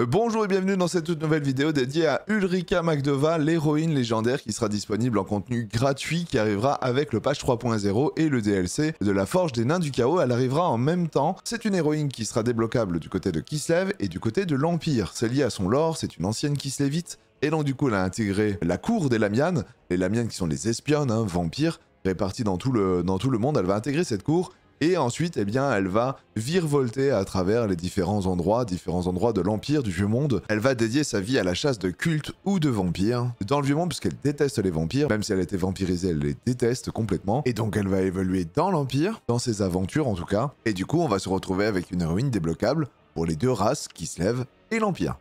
Euh, bonjour et bienvenue dans cette toute nouvelle vidéo dédiée à Ulrika Magdova, l'héroïne légendaire qui sera disponible en contenu gratuit qui arrivera avec le patch 3.0 et le DLC de la Forge des Nains du Chaos. Elle arrivera en même temps. C'est une héroïne qui sera débloquable du côté de Kislev et du côté de l'Empire. C'est lié à son lore, c'est une ancienne Kislevite. Et donc du coup, elle a intégré la cour des Lamianes, les Lamianes qui sont les espionnes, hein, vampires, répartis dans tout, le, dans tout le monde. Elle va intégrer cette cour et ensuite, eh bien, elle va virevolter à travers les différents endroits, différents endroits de l'Empire du Vieux Monde. Elle va dédier sa vie à la chasse de cultes ou de vampires dans le Vieux Monde, puisqu'elle déteste les vampires. Même si elle était vampirisée, elle les déteste complètement. Et donc, elle va évoluer dans l'Empire, dans ses aventures en tout cas. Et du coup, on va se retrouver avec une ruine débloquable pour les deux races qui se lèvent et l'Empire.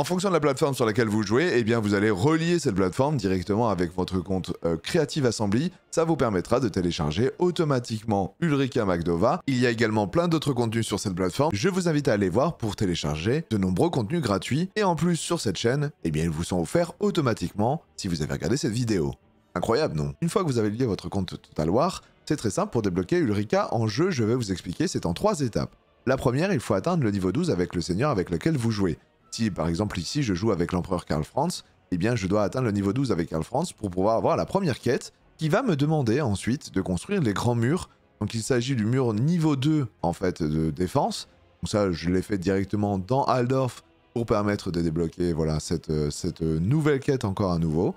En fonction de la plateforme sur laquelle vous jouez, eh bien vous allez relier cette plateforme directement avec votre compte euh, Creative Assembly. Ça vous permettra de télécharger automatiquement Ulrika Magdova. Il y a également plein d'autres contenus sur cette plateforme. Je vous invite à aller voir pour télécharger de nombreux contenus gratuits. Et en plus, sur cette chaîne, eh bien ils vous sont offerts automatiquement si vous avez regardé cette vidéo. Incroyable, non Une fois que vous avez lié votre compte Total War, c'est très simple pour débloquer Ulrika en jeu, je vais vous expliquer, c'est en trois étapes. La première, il faut atteindre le niveau 12 avec le seigneur avec lequel vous jouez par exemple ici je joue avec l'empereur Karl Franz, eh bien je dois atteindre le niveau 12 avec Karl Franz pour pouvoir avoir la première quête qui va me demander ensuite de construire les grands murs. Donc il s'agit du mur niveau 2 en fait de défense. Donc ça je l'ai fait directement dans Aldorf pour permettre de débloquer voilà cette, euh, euh, nouvelle quête encore à nouveau.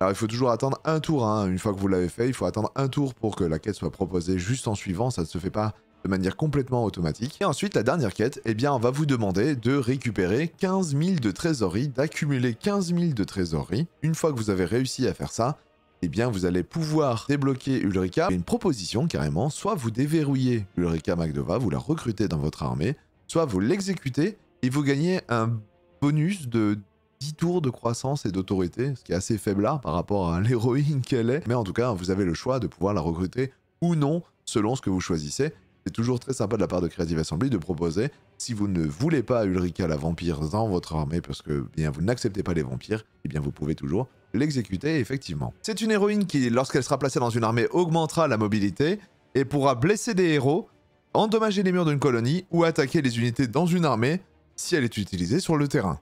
Alors il faut toujours attendre un tour, hein. une fois que vous l'avez fait, il faut attendre un tour pour que la quête soit proposée juste en suivant, ça ne se fait pas de manière complètement automatique. Et ensuite, la dernière quête, eh bien, on va vous demander de récupérer 15 000 de trésorerie, d'accumuler 15 000 de trésorerie. Une fois que vous avez réussi à faire ça, eh bien, vous allez pouvoir débloquer Ulrika. Une proposition, carrément, soit vous déverrouillez Ulrika Magdova, vous la recrutez dans votre armée, soit vous l'exécutez et vous gagnez un bonus de 10 tours de croissance et d'autorité, ce qui est assez faible là par rapport à l'héroïne qu'elle est. Mais en tout cas, vous avez le choix de pouvoir la recruter ou non, selon ce que vous choisissez c'est toujours très sympa de la part de Creative Assembly de proposer, si vous ne voulez pas Ulrika la vampire dans votre armée parce que eh bien, vous n'acceptez pas les vampires, et eh bien vous pouvez toujours l'exécuter effectivement. C'est une héroïne qui, lorsqu'elle sera placée dans une armée, augmentera la mobilité et pourra blesser des héros, endommager les murs d'une colonie ou attaquer les unités dans une armée si elle est utilisée sur le terrain.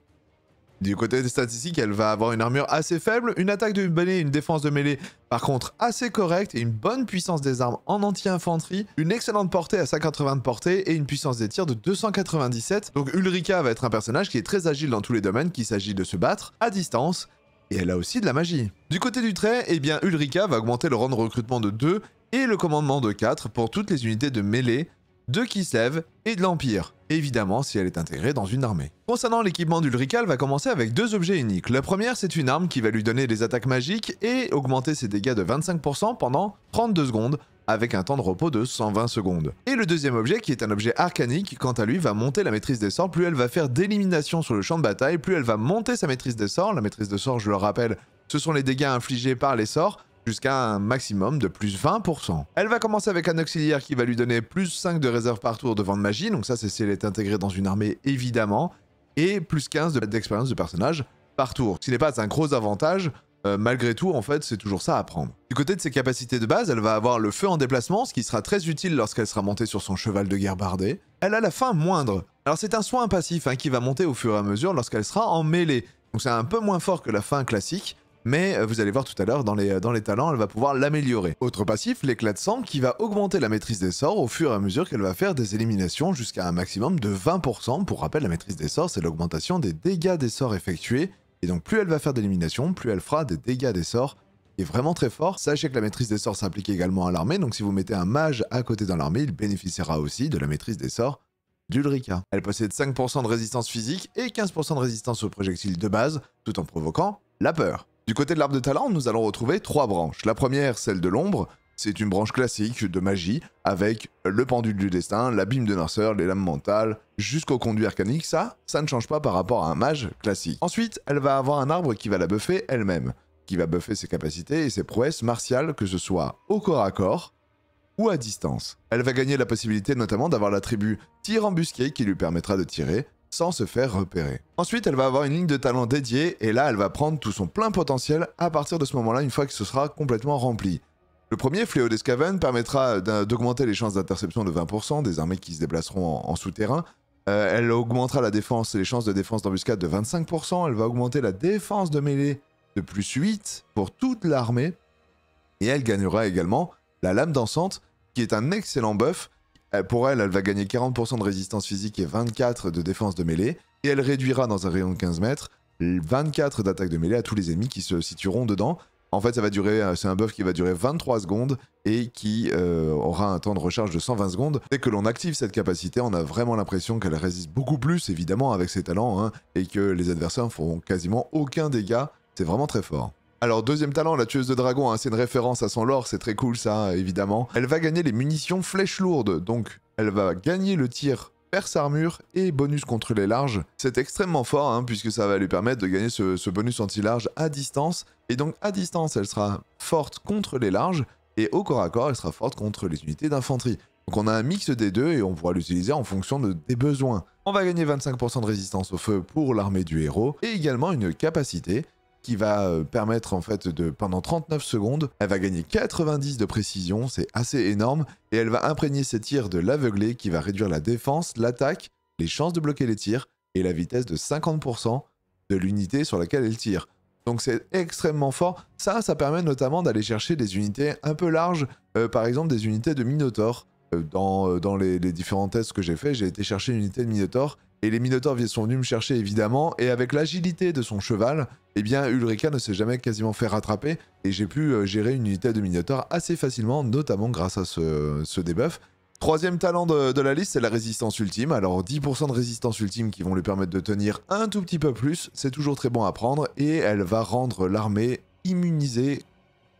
Du côté des statistiques, elle va avoir une armure assez faible, une attaque de mêlée et une défense de mêlée par contre assez correcte et une bonne puissance des armes en anti-infanterie, une excellente portée à 180 de portée et une puissance des tirs de 297. Donc Ulrika va être un personnage qui est très agile dans tous les domaines qu'il s'agit de se battre, à distance, et elle a aussi de la magie. Du côté du trait, eh bien Ulrika va augmenter le rang de recrutement de 2 et le commandement de 4 pour toutes les unités de mêlée, de Kislev et de l'Empire, évidemment si elle est intégrée dans une armée. Concernant l'équipement d'Ulrika, va commencer avec deux objets uniques. La première, c'est une arme qui va lui donner des attaques magiques et augmenter ses dégâts de 25% pendant 32 secondes, avec un temps de repos de 120 secondes. Et le deuxième objet, qui est un objet arcanique, quant à lui va monter la maîtrise des sorts, plus elle va faire d'élimination sur le champ de bataille, plus elle va monter sa maîtrise des sorts. La maîtrise des sorts, je le rappelle, ce sont les dégâts infligés par les sorts, jusqu'à un maximum de plus 20%. Elle va commencer avec un auxiliaire qui va lui donner plus 5 de réserve par tour de vent de magie, donc ça c'est si elle est intégrée dans une armée évidemment, et plus 15 d'expérience de, personnage par tour. Ce n'est pas un gros avantage, euh, malgré tout, en fait, c'est toujours ça à prendre. Du côté de ses capacités de base, elle va avoir le feu en déplacement, ce qui sera très utile lorsqu'elle sera montée sur son cheval de guerre bardé. Elle a la fin moindre. Alors c'est un soin passif hein, qui va monter au fur et à mesure lorsqu'elle sera en mêlée. Donc c'est un peu moins fort que la fin classique, mais euh, vous allez voir tout à l'heure euh, dans les, talents, elle va pouvoir l'améliorer. Autre passif, l'éclat de sang qui va augmenter la maîtrise des sorts au fur et à mesure qu'elle va faire des éliminations jusqu'à un maximum de 20%. Pour rappel, la maîtrise des sorts, c'est l'augmentation des dégâts des sorts effectués. Et donc plus elle va faire d'éliminations, plus elle fera des dégâts des sorts et vraiment très fort. Sachez que la maîtrise des sorts s'applique également à l'armée, donc si vous mettez un mage à côté dans l'armée, il bénéficiera aussi de la maîtrise des sorts d'Ulrika. Elle possède 5% de résistance physique et 15% de résistance aux projectiles de base, tout en provoquant la peur. Du côté de l'arbre de talent, nous allons retrouver trois branches. La première, celle de l'ombre, c'est une branche classique de magie avec le pendule du destin, l'abîme de Narcer, les lames mentales, jusqu'au conduit arcanique. Ça, ça ne change pas par rapport à un mage classique. Ensuite, elle va avoir un arbre qui va la buffer elle-même, qui va buffer ses capacités et ses prouesses martiales, que ce soit au corps à corps ou à distance. Elle va gagner la possibilité notamment d'avoir l'attribut tir embusqué qui lui permettra de tirer sans se faire repérer. Ensuite, elle va avoir une ligne de talent dédiée et là, elle va prendre tout son plein potentiel à partir de ce moment-là, une fois que ce sera complètement rempli. Le premier, Fléau d'Escaven, permettra d'augmenter les chances d'interception de 20% des armées qui se déplaceront en, souterrain. Euh, elle augmentera la défense, et les chances de défense d'embuscade de 25%. Elle va augmenter la défense de mêlée de plus 8 pour toute l'armée. Et elle gagnera également la lame dansante, qui est un excellent buff euh, pour elle, elle va gagner 40% de résistance physique et 24 de défense de mêlée, et elle réduira dans un rayon de 15 mètres 24 d'attaque de mêlée à tous les ennemis qui se situeront dedans. En fait, ça va durer, euh, c'est un buff qui va durer 23 secondes et qui euh, aura un temps de recharge de 120 secondes. Dès que l'on active cette capacité, on a vraiment l'impression qu'elle résiste beaucoup plus, évidemment, avec ses talents, hein, et que les adversaires feront quasiment aucun dégât. C'est vraiment très fort. Alors, deuxième talent, la tueuse de dragon, hein, c'est une référence à son lore, c'est très cool ça, évidemment. Elle va gagner les munitions flèches lourdes, donc elle va gagner le tir perce armure et bonus contre les larges. C'est extrêmement fort, hein, puisque ça va lui permettre de gagner ce, bonus anti-large à distance. Et donc, à distance, elle sera forte contre les larges, et au corps à corps, elle sera forte contre les unités d'infanterie. Donc on a un mix des deux et on pourra l'utiliser en fonction des besoins. On va gagner 25% de résistance au feu pour l'armée du héros et également une capacité qui va euh, permettre en fait de pendant 39 secondes, elle va gagner 90 de précision, c'est assez énorme, et elle va imprégner ses tirs de l'aveuglé qui va réduire la défense, l'attaque, les chances de bloquer les tirs et la vitesse de 50% de l'unité sur laquelle elle tire. Donc c'est extrêmement fort. Ça, ça permet notamment d'aller chercher des unités un peu larges, euh, par exemple des unités de Minotaur. Euh, dans, les, les, différents tests que j'ai fait, j'ai été chercher une unité de Minotaur et les Minotaurs sont venus me chercher évidemment, et avec l'agilité de son cheval, eh bien Ulrika ne s'est jamais quasiment fait rattraper, et j'ai pu euh, gérer une unité de Minotaurs assez facilement, notamment grâce à ce, ce debuff. Troisième talent de, de la liste, c'est la résistance ultime. Alors 10% de résistance ultime qui vont lui permettre de tenir un tout petit peu plus, c'est toujours très bon à prendre, et elle va rendre l'armée immunisée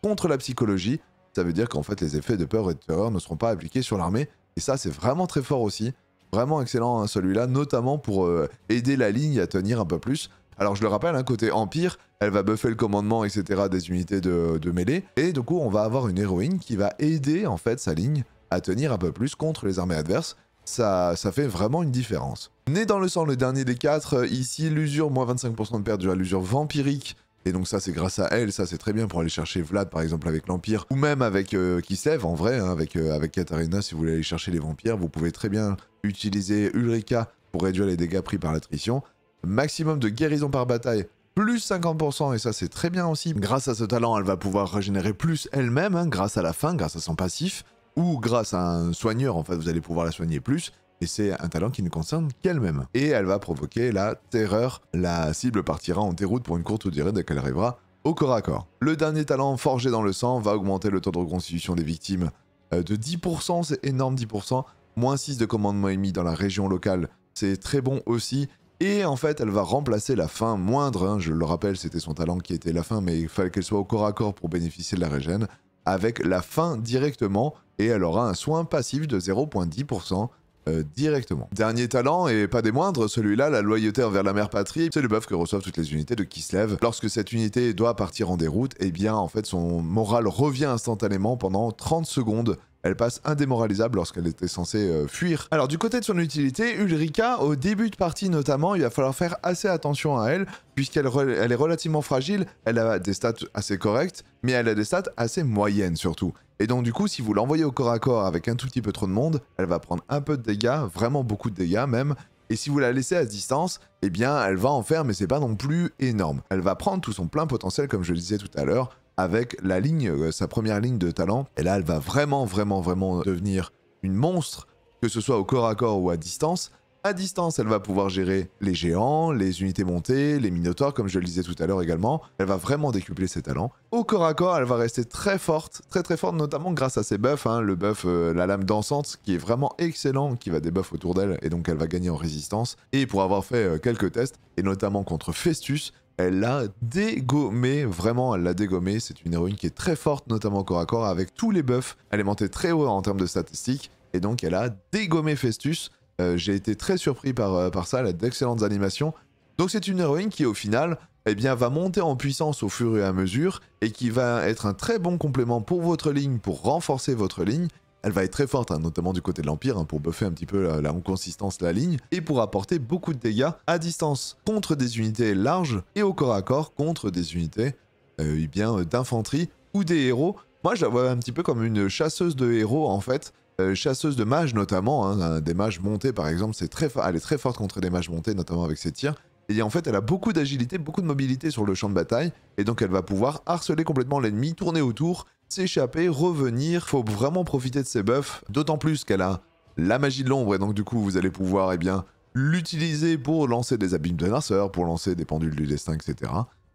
contre la psychologie. Ça veut dire qu'en fait les effets de peur et de terreur ne seront pas appliqués sur l'armée, et ça c'est vraiment très fort aussi. Vraiment excellent hein, celui-là, notamment pour euh, aider la ligne à tenir un peu plus. Alors je le rappelle, hein, côté Empire, elle va buffer le commandement, etc. des unités de, mêlée. Et du coup, on va avoir une héroïne qui va aider en fait sa ligne à tenir un peu plus contre les armées adverses. Ça, ça fait vraiment une différence. Né dans le sang, le dernier des quatre, euh, ici l'usure, moins 25% de perte à l'usure vampirique et donc ça, c'est grâce à elle, ça c'est très bien pour aller chercher Vlad par exemple avec l'Empire, ou même avec euh, en vrai, hein, avec, euh, avec Katarina, si vous voulez aller chercher les vampires, vous pouvez très bien utiliser Ulrika pour réduire les dégâts pris par l'attrition. Maximum de guérison par bataille, plus 50%, et ça c'est très bien aussi. Grâce à ce talent, elle va pouvoir régénérer plus elle-même, hein, grâce à la fin, grâce à son passif, ou grâce à un soigneur, en fait, vous allez pouvoir la soigner plus et c'est un talent qui ne concerne qu'elle-même. Et elle va provoquer la terreur. La cible partira en déroute pour une courte durée dès qu'elle arrivera au corps à corps. Le dernier talent forgé dans le sang va augmenter le taux de reconstitution des victimes euh, de 10%, c'est énorme 10%, moins 6 de commandement émis dans la région locale, c'est très bon aussi. Et en fait, elle va remplacer la fin moindre, hein. je le rappelle, c'était son talent qui était la fin, mais il fallait qu'elle soit au corps à corps pour bénéficier de la régène, avec la fin directement, et elle aura un soin passif de 0.10%, euh, directement. Dernier talent, et pas des moindres, celui-là, la loyauté envers la mère patrie, c'est le buff que reçoivent toutes les unités de Kislev. Lorsque cette unité doit partir en déroute, eh bien, en fait, son moral revient instantanément pendant 30 secondes elle passe indémoralisable lorsqu'elle était censée euh, fuir. Alors du côté de son utilité, Ulrika, au début de partie notamment, il va falloir faire assez attention à elle, puisqu'elle elle est relativement fragile, elle a des stats assez correctes, mais elle a des stats assez moyennes surtout. Et donc du coup, si vous l'envoyez au corps à corps avec un tout petit peu trop de monde, elle va prendre un peu de dégâts, vraiment beaucoup de dégâts même, et si vous la laissez à distance, eh bien elle va en faire, mais c'est pas non plus énorme. Elle va prendre tout son plein potentiel, comme je le disais tout à l'heure, avec la ligne, euh, sa première ligne de talent. Et là, elle va vraiment, vraiment, vraiment devenir une monstre, que ce soit au corps à corps ou à distance. À distance, elle va pouvoir gérer les géants, les unités montées, les minotaures, comme je le disais tout à l'heure également. Elle va vraiment décupler ses talents. Au corps à corps, elle va rester très forte, très très forte, notamment grâce à ses buffs. Hein. le buff, euh, la lame dansante, qui est vraiment excellent, qui va débuff autour d'elle, et donc elle va gagner en résistance. Et pour avoir fait euh, quelques tests, et notamment contre Festus, elle l'a dégommé, vraiment elle l'a dégommé, c'est une héroïne qui est très forte, notamment corps à corps, avec tous les buffs, elle est montée très haut en termes de statistiques, et donc elle a dégommé Festus, euh, j'ai été très surpris par, euh, par ça, elle a d'excellentes animations, donc c'est une héroïne qui au final, eh bien, va monter en puissance au fur et à mesure, et qui va être un très bon complément pour votre ligne, pour renforcer votre ligne, elle va être très forte, hein, notamment du côté de l'Empire, hein, pour buffer un petit peu la, consistance de la ligne, et pour apporter beaucoup de dégâts à distance contre des unités larges et au corps à corps contre des unités euh, eh bien euh, d'infanterie ou des héros. Moi, je la vois un petit peu comme une chasseuse de héros, en fait. Euh, chasseuse de mages, notamment. Hein, des mages montés, par exemple, c'est très elle est très forte contre des mages montés, notamment avec ses tirs. Et en fait, elle a beaucoup d'agilité, beaucoup de mobilité sur le champ de bataille. Et donc, elle va pouvoir harceler complètement l'ennemi, tourner autour s'échapper, revenir. Faut vraiment profiter de ses buffs, d'autant plus qu'elle a la magie de l'ombre et donc du coup vous allez pouvoir eh bien l'utiliser pour lancer des abîmes de narceur, pour lancer des pendules du destin, etc.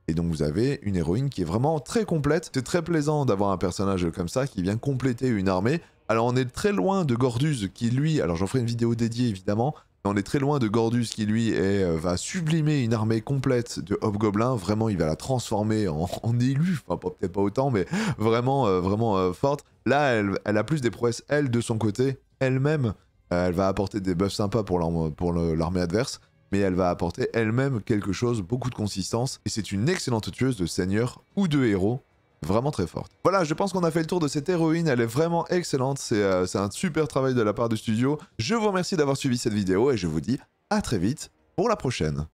Et donc vous avez une héroïne qui est vraiment très complète. C'est très plaisant d'avoir un personnage comme ça qui vient compléter une armée. Alors on est très loin de Gordus qui lui, alors j'en ferai une vidéo dédiée évidemment, on est très loin de Gordus qui lui euh, va sublimer une armée complète de hobgoblins. Vraiment, il va la transformer en, en élu. Enfin, peut-être pas autant, mais vraiment, euh, vraiment euh, forte. Là, elle, a plus des prouesses, elle, de son côté, elle-même. elle va apporter des buffs sympas pour l'armée adverse, mais elle va apporter elle-même quelque chose, beaucoup de consistance. Et c'est une excellente tueuse de seigneur ou de héros vraiment très forte. Voilà, je pense qu'on a fait le tour de cette héroïne, elle est vraiment excellente, euh, c'est un super travail de la part du studio. Je vous remercie d'avoir suivi cette vidéo et je vous dis à très vite pour la prochaine.